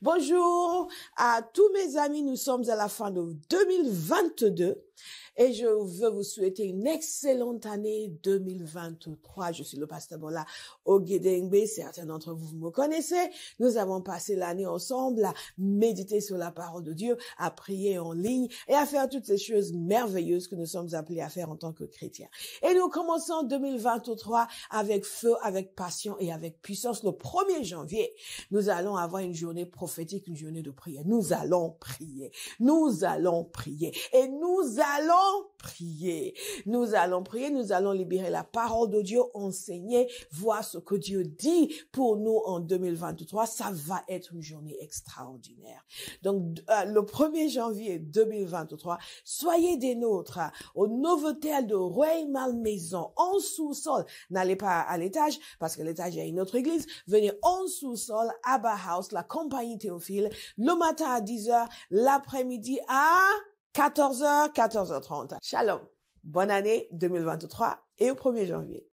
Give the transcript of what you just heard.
Bonjour à tous mes amis, nous sommes à la fin de 2022 et je veux vous souhaiter une excellente année 2023. Je suis le pasteur Bola Ogedengbe, certains d'entre vous me connaissez. Nous avons passé l'année ensemble à méditer sur la parole de Dieu, à prier en ligne et à faire toutes ces choses merveilleuses que nous sommes appelés à faire en tant que chrétiens. Et nous commençons 2023 avec feu, avec passion et avec puissance. Le 1er janvier, nous allons avoir une journée journée prophétique, une journée de prière. Nous allons prier. Nous allons prier. Et nous allons prier. Nous allons prier. Nous allons libérer la parole de Dieu, enseigner, voir ce que Dieu dit pour nous en 2023. Ça va être une journée extraordinaire. Donc, euh, le 1er janvier 2023, soyez des nôtres au Novotel de Royal Maison, en sous-sol. N'allez pas à l'étage parce que l'étage, est une autre église. Venez en sous-sol, à House, la compagnie Théophile, le matin à 10h, l'après-midi à 14h, 14h30. Shalom. Bonne année 2023 et au 1er janvier.